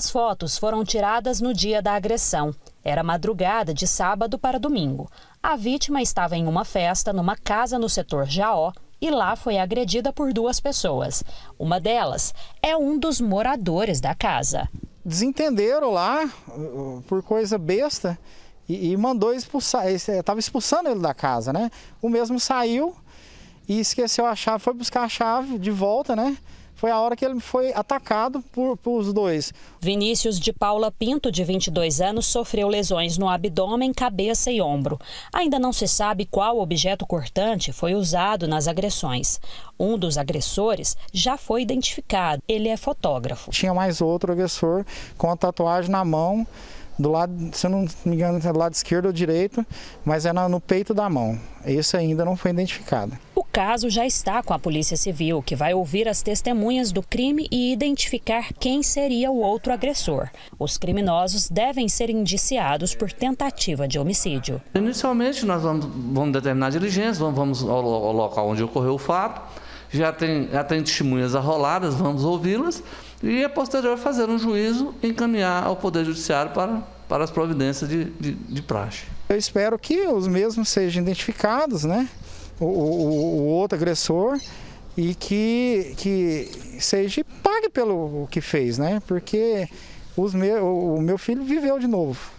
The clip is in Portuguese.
As fotos foram tiradas no dia da agressão. Era madrugada de sábado para domingo. A vítima estava em uma festa numa casa no setor Jaó e lá foi agredida por duas pessoas. Uma delas é um dos moradores da casa. Desentenderam lá uh, uh, por coisa besta e, e mandou expulsar. Estava eh, expulsando ele da casa, né? O mesmo saiu e esqueceu a chave, foi buscar a chave de volta, né? foi a hora que ele foi atacado por, por os dois. Vinícius de Paula Pinto, de 22 anos, sofreu lesões no abdômen, cabeça e ombro. Ainda não se sabe qual objeto cortante foi usado nas agressões. Um dos agressores já foi identificado. Ele é fotógrafo. Tinha mais outro agressor com a tatuagem na mão do lado, se eu não me engano, é do lado esquerdo ou direito, mas era é no peito da mão. Esse ainda não foi identificado caso já está com a Polícia Civil, que vai ouvir as testemunhas do crime e identificar quem seria o outro agressor. Os criminosos devem ser indiciados por tentativa de homicídio. Inicialmente, nós vamos, vamos determinar diligências, vamos, ao, ao local onde ocorreu o fato, já tem, já tem testemunhas arroladas, vamos ouvi-las e, a posterior, fazer um juízo e encaminhar ao Poder Judiciário para, para as providências de, de, de praxe. Eu espero que os mesmos sejam identificados, né? o, o, o outro agressor e que, que seja pague pelo que fez, né? Porque os meu, o meu filho viveu de novo.